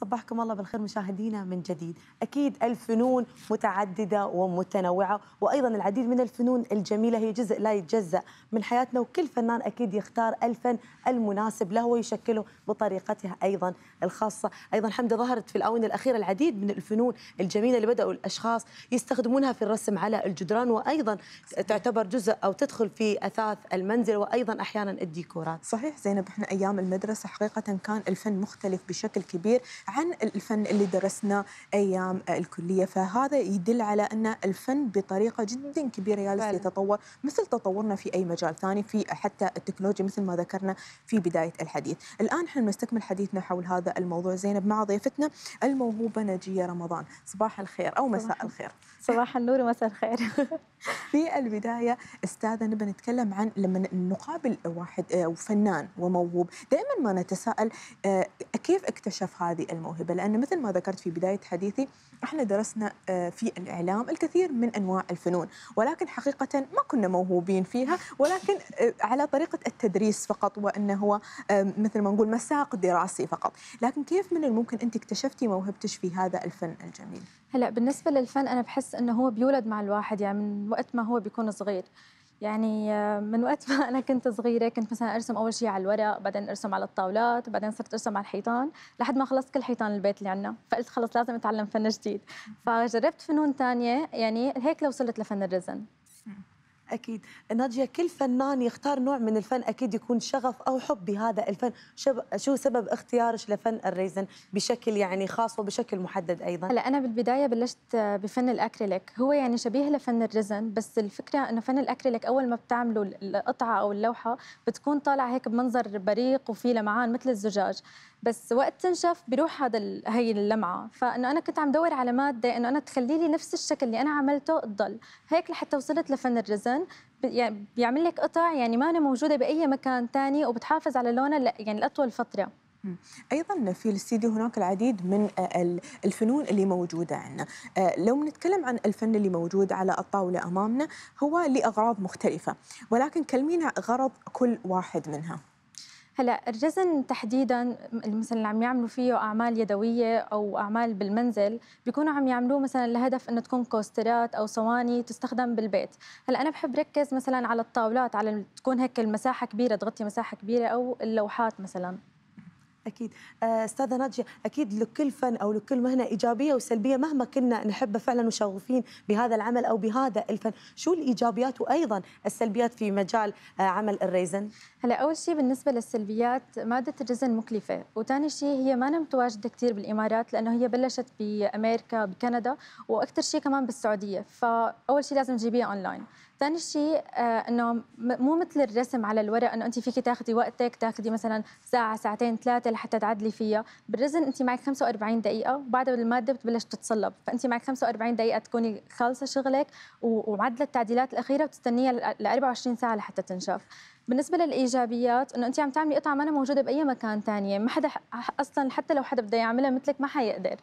صباحكم الله بالخير مشاهدينا من جديد أكيد الفنون متعددة ومتنوعة وأيضا العديد من الفنون الجميلة هي جزء لا يتجزأ من حياتنا وكل فنان أكيد يختار الفن المناسب له ويشكله بطريقته أيضا الخاصة أيضا حمد ظهرت في الآونة الأخيرة العديد من الفنون الجميلة اللي بدأوا الأشخاص يستخدمونها في الرسم على الجدران وأيضا تعتبر جزء أو تدخل في أثاث المنزل وأيضا أحيانا الديكورات صحيح زينب احنا أيام المدرسة حقيقة كان الفن مختلف بشكل كبير عن الفن اللي درسناه أيام الكلية فهذا يدل على أن الفن بطريقة جدا كبيرة جالس يتطور مثل تطورنا في أي مجال ثاني في حتى التكنولوجيا مثل ما ذكرنا في بداية الحديث الآن احنا نستكمل حديثنا حول هذا الموضوع زينب مع ضيفتنا الموهوبة نجية رمضان صباح الخير أو مساء الخير صباح النور ومساء الخير في البداية أستاذة نبي نتكلم عن لما نقابل واحد أو آه، فنان وموهوب دائما ما نتساءل آه، كيف اكتشف هذه الموهبه لان مثل ما ذكرت في بدايه حديثي احنا درسنا آه، في الاعلام الكثير من انواع الفنون ولكن حقيقه ما كنا موهوبين فيها ولكن آه، على طريقه التدريس فقط وانه هو آه، مثل ما نقول مساق دراسي فقط لكن كيف من الممكن انت اكتشفتي موهبتك في هذا الفن الجميل هلا بالنسبه للفن انا بحس انه هو بيولد مع الواحد يعني من وقت ما هو بيكون صغير يعني من وقت ما انا كنت صغيره كنت مثلا ارسم اول شيء على الورق بعدين ارسم على الطاولات بعدين صرت ارسم على الحيطان لحد ما خلصت كل حيطان البيت اللي عندنا فقلت خلص لازم اتعلم فن جديد فجربت فنون ثانيه يعني هيك لو وصلت لفن الرزن اكيد ناجيه كل فنان يختار نوع من الفن اكيد يكون شغف او حب بهذا الفن شب... شو سبب اختيارك لفن الريزن بشكل يعني خاص وبشكل محدد ايضا هلا انا بالبدايه بلشت بفن الاكريليك هو يعني شبيه لفن الريزن بس الفكره انه فن الاكريليك اول ما بتعملوا القطعه او اللوحه بتكون طالعه هيك بمنظر بريق وفي لمعان مثل الزجاج بس وقت تنشف بروح هذا هي اللمعه فانه انا كنت عم دور على ماده انه انا تخلي لي نفس الشكل اللي انا عملته تضل هيك لحتى وصلت لفن الرزن يعني بيعمل لك قطع يعني ما أنا موجوده باي مكان ثاني وبتحافظ على لونها يعني لاطول فتره ايضا في الاستديو هناك العديد من آه، الفنون اللي موجوده عندنا آه، لو بنتكلم عن الفن اللي موجود على الطاوله امامنا هو لاغراض مختلفه ولكن كلمينا غرض كل واحد منها هلا الرزن تحديدا مثلا اللي عم يعملوا فيه اعمال يدويه او اعمال بالمنزل بيكونوا عم يعملوه مثلا لهدف انه تكون كوسترات او صواني تستخدم بالبيت هلا انا بحب ركز مثلا على الطاولات على تكون هيك المساحه كبيره تغطي مساحه كبيره او اللوحات مثلا اكيد آه، استاذه ناجيه اكيد لكل فن او لكل مهنه ايجابيه وسلبيه مهما كنا نحبه فعلا وشغوفين بهذا العمل او بهذا الفن شو الايجابيات وايضا السلبيات في مجال آه، عمل الريزن هلا اول شيء بالنسبه للسلبيات ماده الريزن مكلفه وثاني شيء هي ما متواجده كثير بالامارات لانه هي بلشت بامريكا بكندا واكثر شيء كمان بالسعوديه فاول شيء لازم تجيبيها اونلاين ثاني شيء آه، انه مو مثل الرسم على الورق انه انت فيك تاخذي وقتك تاخذي مثلا ساعه ساعتين ثلاثه لحتى تعدلي فيها بالرزن انت معك 45 دقيقه وبعدها الماده بتبلش تتصلب فانت معك 45 دقيقه تكوني خالصه شغلك ومعدله التعديلات الاخيره وتستنيها ل 24 ساعه لحتى تنشف بالنسبه للايجابيات انه انت عم تعملي قطعه ما موجوده باي مكان ثانيه ما حدا اصلا حتى لو حدا بده يعملها مثلك ما حيقدر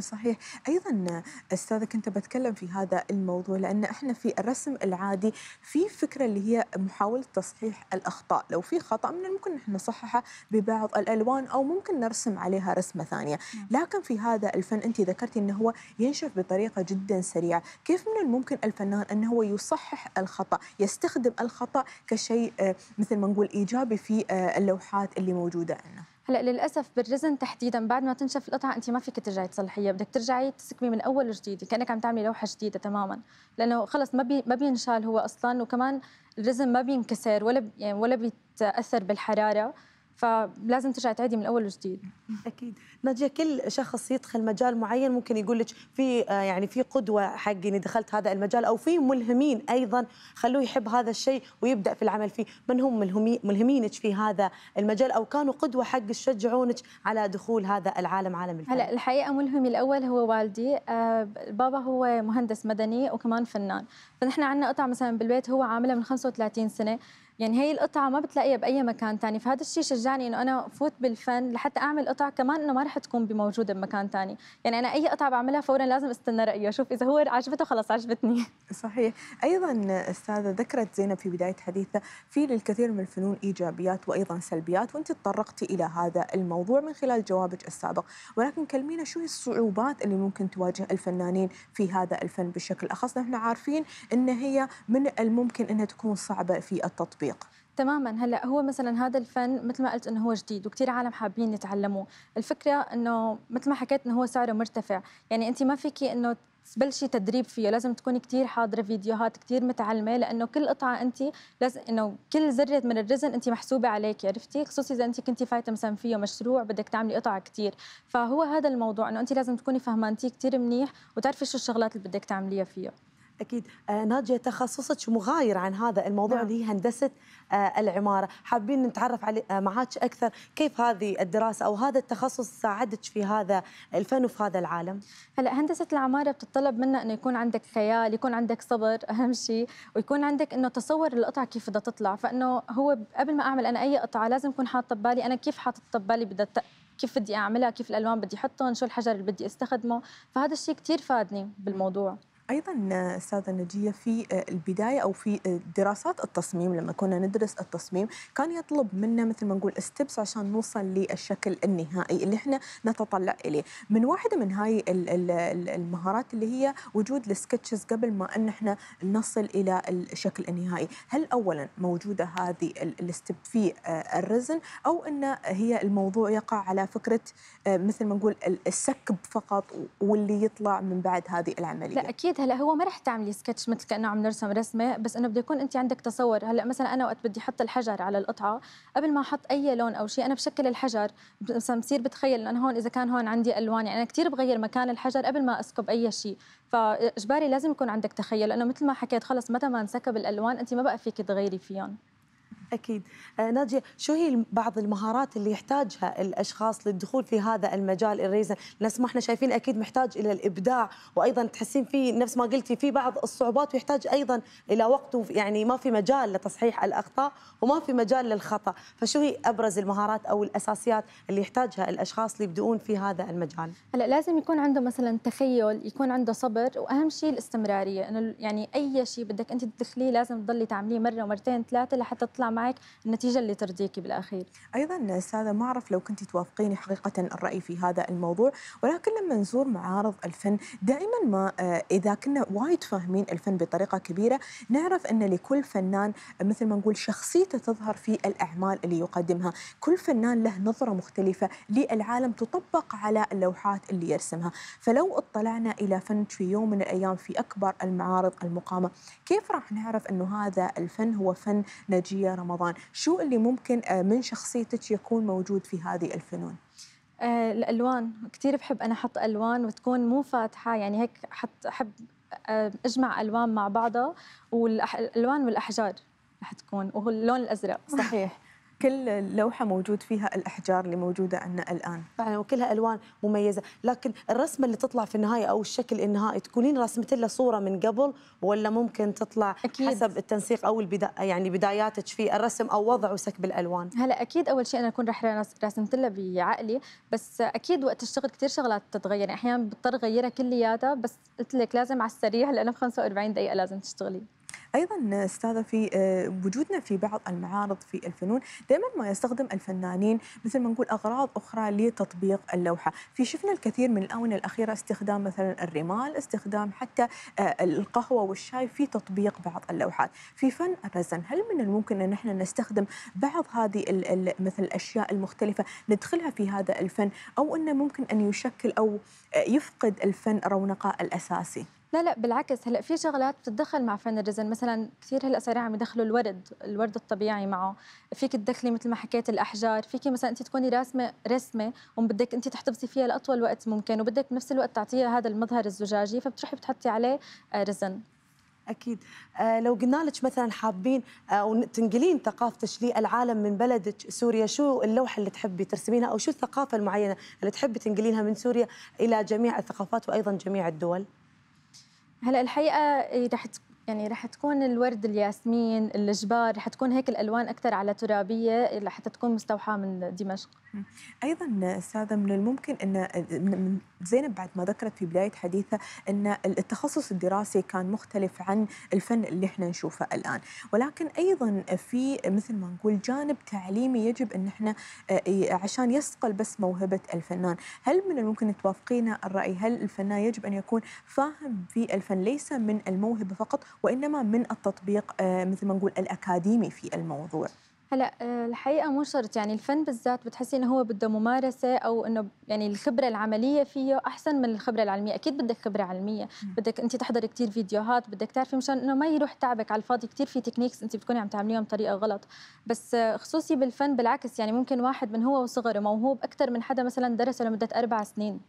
صحيح ايضا استاذه كنت بتكلم في هذا الموضوع لان احنا في الرسم العادي في فكره اللي هي محاوله تصحيح الاخطاء لو في خطا من الممكن احنا نصححه ببعض الالوان او ممكن نرسم عليها رسمه ثانيه نعم. لكن في هذا الفن انت ذكرتي انه هو ينشف بطريقه جدا سريعه كيف من الممكن الفنان انه هو يصحح الخطا يستخدم الخطا كشيء آه، مثل ما نقول ايجابي في آه، اللوحات اللي موجوده عندنا هلا للاسف بالرزن تحديدا بعد ما تنشف القطعه انت ما فيك ترجعي تصلحيها بدك ترجعي تسكمي من اول وجديد كانك عم تعملي لوحه جديده تماما لانه خلص ما بي ما بينشال هو اصلا وكمان الرزن ما بينكسر ولا يعني ولا بيتاثر بالحراره فلازم ترجعي تعيدي من الاول وجديد اكيد ناديه كل شخص يدخل مجال معين ممكن يقول لك في آه، يعني في قدوه حقي اني دخلت هذا المجال او في ملهمين ايضا خلوه يحب هذا الشيء ويبدا في العمل فيه من هم ملهمينك في هذا المجال او كانوا قدوه حق شجعونك على دخول هذا العالم عالم الفن هلا الحقيقه ملهمي الاول هو والدي آه، بابا هو مهندس مدني وكمان فنان فنحن عندنا قطع مثلا بالبيت هو عاملها من 35 سنه يعني هي القطعه ما بتلاقيها باي مكان ثاني فهذا الشيء شجعني انه انا فوت بالفن لحتى اعمل قطع كمان انه ما رح تكون موجوده بمكان ثاني يعني انا اي قطعه بعملها فورا لازم استنى رايه اشوف اذا هو عجبته خلص عجبتني صحيح ايضا استاذه ذكرت زينب في بدايه حديثها في للكثير من الفنون ايجابيات وايضا سلبيات وانت تطرقتي الى هذا الموضوع من خلال جوابك السابق ولكن كلمينا شو هي الصعوبات اللي ممكن تواجه الفنانين في هذا الفن بشكل اخص نحن عارفين ان هي من الممكن انها تكون صعبه في التطبيق الطريق تماما هلا هو مثلا هذا الفن مثل ما قلت انه هو جديد وكثير عالم حابين يتعلموه الفكره انه مثل ما حكيت انه هو سعره مرتفع يعني انت ما فيكي انه تبلشي تدريب فيه لازم تكوني كثير حاضره فيديوهات كثير متعلمه لانه كل قطعه انت لازم انه كل ذره من الرزن انت محسوبه عليك عرفتي خصوصي اذا انت كنتي فايته مثلا فيه مشروع بدك تعملي قطع كثير فهو هذا الموضوع انه انت لازم تكوني فهمانتيه كثير منيح وتعرفي شو الشغلات اللي بدك تعمليها فيه اكيد آه، ناجيه تخصصك مغاير عن هذا الموضوع نعم. اللي هي هندسه آه، العماره حابين نتعرف علي آه، معك اكثر كيف هذه الدراسه او هذا التخصص ساعدك في هذا الفن وفي هذا العالم هلا هندسه العماره بتتطلب منا انه يكون عندك خيال يكون عندك صبر اهم شيء ويكون عندك انه تصور القطعه كيف بدها تطلع فانه هو قبل ما اعمل انا اي قطعه لازم اكون حاطه ببالي انا كيف حاطه ببالي بدها كيف بدي اعملها كيف الالوان بدي احطهم شو الحجر اللي بدي استخدمه فهذا الشيء كثير فادني بالموضوع ايضا استاذه نجيه في آه، البدايه او في آه، دراسات التصميم لما كنا ندرس التصميم كان يطلب منا مثل ما نقول ستبس عشان نوصل للشكل النهائي اللي احنا نتطلع اليه من واحده من هاي المهارات اللي هي وجود السكتشز قبل ما ان احنا نصل الى الشكل النهائي هل اولا موجوده هذه الستب في آه، الرزن او ان هي الموضوع يقع على فكره مثل ما نقول السكب فقط واللي يطلع من بعد هذه العمليه لا اكيد هلا هو ما رح تعملي سكتش مثل كانه عم نرسم رسمه بس انه بده يكون انت عندك تصور هلا مثلا انا وقت بدي احط الحجر على القطعه قبل ما احط اي لون او شيء انا بشكل الحجر مثلا بصير بتخيل انه هون اذا كان هون عندي الوان يعني انا كثير بغير مكان الحجر قبل ما اسكب اي شيء فاجباري لازم يكون عندك تخيل لانه مثل ما حكيت خلص متى ما انسكب الالوان انت ما بقى فيك تغيري فيهم اكيد آه، ناجيه شو هي بعض المهارات اللي يحتاجها الاشخاص للدخول في هذا المجال الريزن نفس ما احنا شايفين اكيد محتاج الى الابداع وايضا تحسين في نفس ما قلتي في بعض الصعوبات ويحتاج ايضا الى وقت يعني ما في مجال لتصحيح الاخطاء وما في مجال للخطا فشو هي ابرز المهارات او الاساسيات اللي يحتاجها الاشخاص اللي يبدؤون في هذا المجال هلا لازم يكون عنده مثلا تخيل يكون عنده صبر واهم شيء الاستمراريه انه يعني اي شيء بدك انت تدخليه لازم تضلي تعمليه مره ومرتين ثلاثه لحتى تطلع معك النتيجه اللي ترضيكي بالاخير. ايضا استاذه ما اعرف لو كنت توافقيني حقيقه الراي في هذا الموضوع ولكن لما نزور معارض الفن دائما ما آه، اذا كنا وايد فاهمين الفن بطريقه كبيره نعرف ان لكل فنان مثل ما نقول شخصيته تظهر في الاعمال اللي يقدمها، كل فنان له نظره مختلفه للعالم تطبق على اللوحات اللي يرسمها، فلو اطلعنا الى فن في يوم من الايام في اكبر المعارض المقامه، كيف راح نعرف انه هذا الفن هو فن نجيه رمضان رمضان شو اللي ممكن آه، من شخصيتك يكون موجود في هذه الفنون آه، الالوان كثير بحب انا احط الوان وتكون مو فاتحه يعني هيك حط احب آه، اجمع الوان مع بعضها والالوان والاحجار رح تكون واللون اللون الازرق صحيح كل لوحه موجود فيها الاحجار اللي موجوده عندنا الان فعلا وكلها الوان مميزه لكن الرسمه اللي تطلع في النهايه او الشكل النهائي تكونين رسمت له صوره من قبل ولا ممكن تطلع أكيد. حسب التنسيق او البدا يعني بداياتك في الرسم او وضع وسكب الالوان هلا اكيد اول شيء انا اكون رح رسمت له بعقلي بس اكيد وقت الشغل كثير شغلات تتغير يعني احيانا بضطر أغيرها كلياتها بس قلت لك لازم على السريع لانه ب 45 دقيقه لازم تشتغلي ايضا استاذه في آه، وجودنا في بعض المعارض في الفنون دائما ما يستخدم الفنانين مثل ما نقول اغراض اخرى لتطبيق اللوحه في شفنا الكثير من الاونه الاخيره استخدام مثلا الرمال استخدام حتى آه، القهوه والشاي في تطبيق بعض اللوحات في فن الرزن هل من الممكن ان احنا نستخدم بعض هذه مثل الاشياء المختلفه ندخلها في هذا الفن او انه ممكن ان يشكل او آه، يفقد الفن رونقه الاساسي لا لا بالعكس هلا في شغلات بتتدخل مع فن الرزن مثلا كثير هلا صاروا عم يدخلوا الورد الورد الطبيعي معه فيك تدخلي مثل ما حكيت الاحجار فيك مثلا انت تكوني راسمه رسمه وبدك انت تحتفظي فيها لاطول وقت ممكن وبدك بنفس الوقت تعطيها هذا المظهر الزجاجي فبتروحي بتحطي عليه آه، رزن اكيد آه لو قلنا لك مثلا حابين آه، او آه تنقلين ثقافتك للعالم من بلدك سوريا شو اللوحه اللي تحبي ترسمينها او شو الثقافه المعينه اللي تحبي تنقلينها من سوريا الى جميع الثقافات وايضا جميع الدول هلا الحقيقه إيه، رح يعني رح تكون الورد الياسمين الجبار رح تكون هيك الالوان اكثر على ترابيه لحتى تكون مستوحاه من دمشق ايضا استاذه من الممكن ان زينب بعد ما ذكرت في بدايه حديثها ان التخصص الدراسي كان مختلف عن الفن اللي احنا نشوفه الان ولكن ايضا في مثل ما نقول جانب تعليمي يجب ان احنا آه، عشان يصقل بس موهبه الفنان هل من الممكن توافقينا الراي هل الفنان يجب ان يكون فاهم في الفن ليس من الموهبه فقط وإنما من التطبيق آه، مثل ما نقول الأكاديمي في الموضوع هلا آه، الحقيقه مو شرط يعني الفن بالذات بتحسي انه هو بده ممارسه او انه يعني الخبره العمليه فيه احسن من الخبره العلميه اكيد بدك خبره علميه بدك انت تحضري كثير فيديوهات بدك تعرفي مشان انه ما يروح تعبك على الفاضي كثير في تكنيكس انت بتكوني عم تعمليهم بطريقه غلط بس آه، خصوصي بالفن بالعكس يعني ممكن واحد من هو وصغره موهوب اكثر من حدا مثلا درسه لمده اربع سنين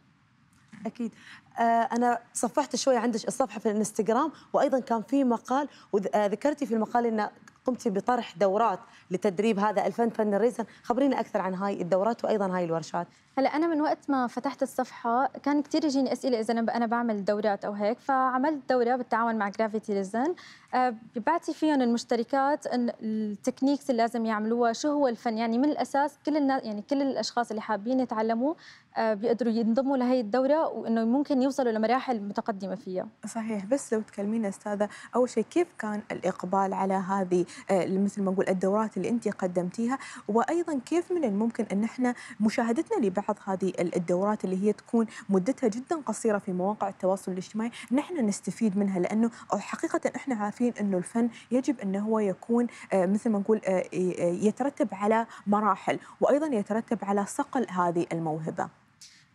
اكيد آه انا صفحت شوي عندك الصفحه في الانستغرام وايضا كان في مقال وذكرتي آه، في المقال ان قمتي بطرح دورات لتدريب هذا الفن فن الريزن خبرينا اكثر عن هاي الدورات وايضا هاي الورشات هلا انا من وقت ما فتحت الصفحه كان كثير يجيني اسئله اذا انا بعمل دورات او هيك فعملت دوره بالتعاون مع جرافيتي ريزن آه، بعطي فيهم المشتركات التكنيكس اللي لازم يعملوها شو هو الفن يعني من الاساس كل الناس يعني كل الاشخاص اللي حابين يتعلموا آه، بيقدروا ينضموا لهي الدوره وانه ممكن يوصلوا لمراحل متقدمه فيها صحيح بس لو تكلمينا استاذه اول شيء كيف كان الاقبال على هذه آه، مثل ما نقول الدورات اللي انت قدمتيها وايضا كيف من الممكن ان احنا مشاهدتنا لبعض هذه الدورات اللي هي تكون مدتها جدا قصيره في مواقع التواصل الاجتماعي نحن نستفيد منها لانه حقيقه احنا عارفين عارفين انه الفن يجب انه هو يكون آه، مثل ما نقول آه، آه، يترتب على مراحل وايضا يترتب على صقل هذه الموهبه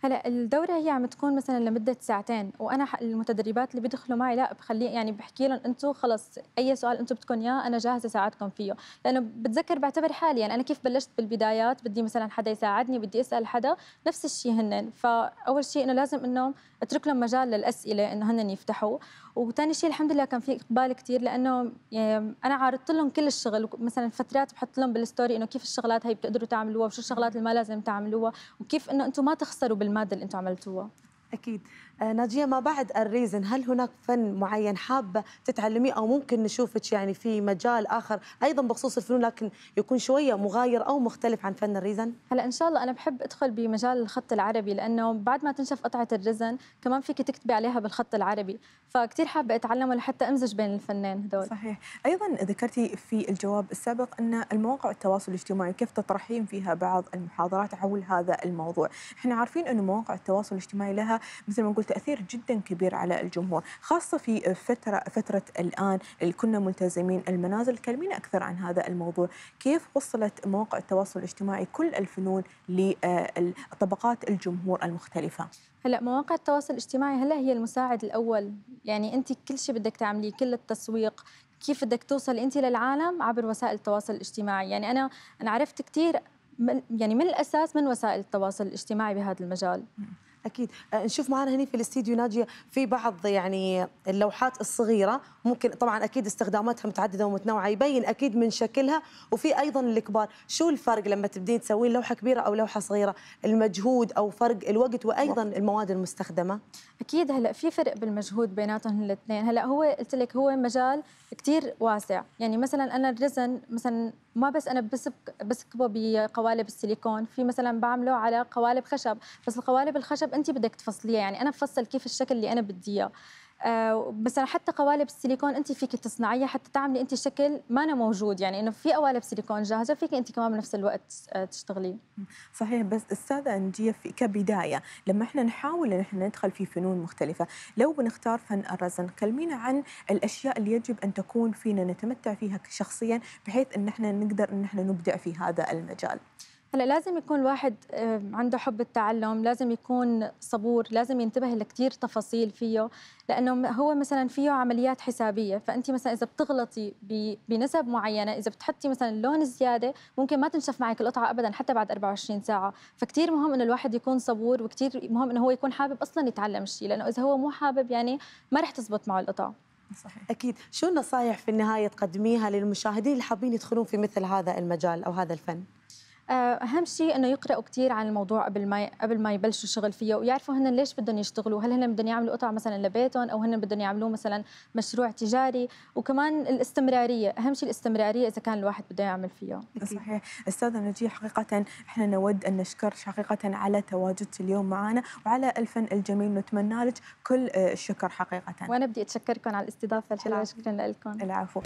هلا الدورة هي عم تكون مثلا لمدة ساعتين وأنا المتدربات اللي بيدخلوا معي لا بخلي يعني بحكي لهم أنتم خلص أي سؤال أنتم بدكم إياه أنا جاهزة ساعدكم فيه لأنه بتذكر بعتبر حالي يعني أنا كيف بلشت بالبدايات بدي مثلا حدا يساعدني بدي أسأل حدا نفس الشيء هن فأول شيء إنه لازم إنه أترك لهم مجال للأسئلة إنه هن يفتحوا وثاني شيء الحمد لله كان في اقبال كثير لانه يعني انا عارضت لهم كل الشغل مثلا فترات بحط لهم بالستوري انه كيف الشغلات هي بتقدروا تعملوها وشو الشغلات اللي ما لازم تعملوها وكيف انه انتم ما تخسروا بالماده اللي انتم عملتوها اكيد آه، ناجيه ما بعد الريزن هل هناك فن معين حابه تتعلميه او ممكن نشوفك يعني في مجال اخر ايضا بخصوص الفنون لكن يكون شويه مغاير او مختلف عن فن الريزن هلا ان شاء الله انا بحب ادخل بمجال الخط العربي لانه بعد ما تنشف قطعه الرزن كمان فيك تكتبي عليها بالخط العربي فكتير حابه اتعلمه لحتى امزج بين الفنين هذول صحيح ايضا ذكرتي في الجواب السابق ان المواقع التواصل الاجتماعي كيف تطرحين فيها بعض المحاضرات حول هذا الموضوع احنا عارفين انه مواقع التواصل الاجتماعي لها مثل ما قلت تاثير جدا كبير على الجمهور خاصه في فتره فتره الان اللي كنا ملتزمين المنازل كلمينا اكثر عن هذا الموضوع كيف وصلت مواقع التواصل الاجتماعي كل الفنون لطبقات الجمهور المختلفه هلا مواقع التواصل الاجتماعي هلا هي المساعد الاول يعني انت كل شيء بدك تعمليه كل التسويق كيف بدك توصل انت للعالم عبر وسائل التواصل الاجتماعي يعني انا انا عرفت كثير من يعني من الاساس من وسائل التواصل الاجتماعي بهذا المجال اكيد آه، نشوف معنا هنا في الاستديو ناجيه في بعض يعني اللوحات الصغيره ممكن طبعا اكيد استخداماتها متعدده ومتنوعه يبين اكيد من شكلها وفي ايضا الكبار شو الفرق لما تبدين تسوين لوحه كبيره او لوحه صغيره المجهود او فرق الوقت وايضا المواد المستخدمه اكيد هلا في فرق بالمجهود بيناتهم الاثنين هلا هو قلت لك هو مجال كثير واسع يعني مثلا انا الرزن مثلا ما بس انا بسكبه بقوالب السيليكون في مثلا بعمله على قوالب خشب بس القوالب الخشب حسب انت بدك تفصليها يعني انا بفصل كيف الشكل اللي انا بدي اياه مثلا آه، حتى قوالب السيليكون انت فيك تصنعيها حتى تعملي انت شكل ما أنا موجود يعني انه في قوالب سيليكون جاهزه فيك انت كمان بنفس الوقت آه، تشتغلي صحيح بس استاذه انجيه في كبدايه لما احنا نحاول ان احنا ندخل في فنون مختلفه لو بنختار فن الرزن كلمينا عن الاشياء اللي يجب ان تكون فينا نتمتع فيها شخصيا بحيث ان احنا نقدر ان احنا نبدع في هذا المجال هلا لازم يكون الواحد عنده حب التعلم، لازم يكون صبور، لازم ينتبه لكثير تفاصيل فيه، لأنه هو مثلا فيه عمليات حسابية، فأنت مثلا إذا بتغلطي بنسب معينة، إذا بتحطي مثلا لون زيادة، ممكن ما تنشف معك القطعة أبدا حتى بعد 24 ساعة، فكثير مهم إنه الواحد يكون صبور وكثير مهم إنه هو يكون حابب أصلا يتعلم شيء، لأنه إذا هو مو حابب يعني ما رح تزبط معه القطعة. صحيح. اكيد شو النصائح في النهايه تقدميها للمشاهدين اللي حابين يدخلون في مثل هذا المجال او هذا الفن آه، اهم شيء انه يقراوا كثير عن الموضوع قبل ما قبل ما يبلشوا شغل فيه ويعرفوا هن ليش بدهم يشتغلوا هل هن بدهم يعملوا قطع مثلا لبيتهم او هن بدهم يعملوا مثلا مشروع تجاري وكمان الاستمراريه اهم شيء الاستمراريه اذا كان الواحد بده يعمل فيه صحيح استاذه نجيه حقيقه احنا نود ان نشكرك حقيقه على تواجدك اليوم معنا وعلى الفن الجميل نتمنى لك كل آه، الشكر حقيقه وانا بدي اتشكركم على الاستضافه شكرا لكم العفو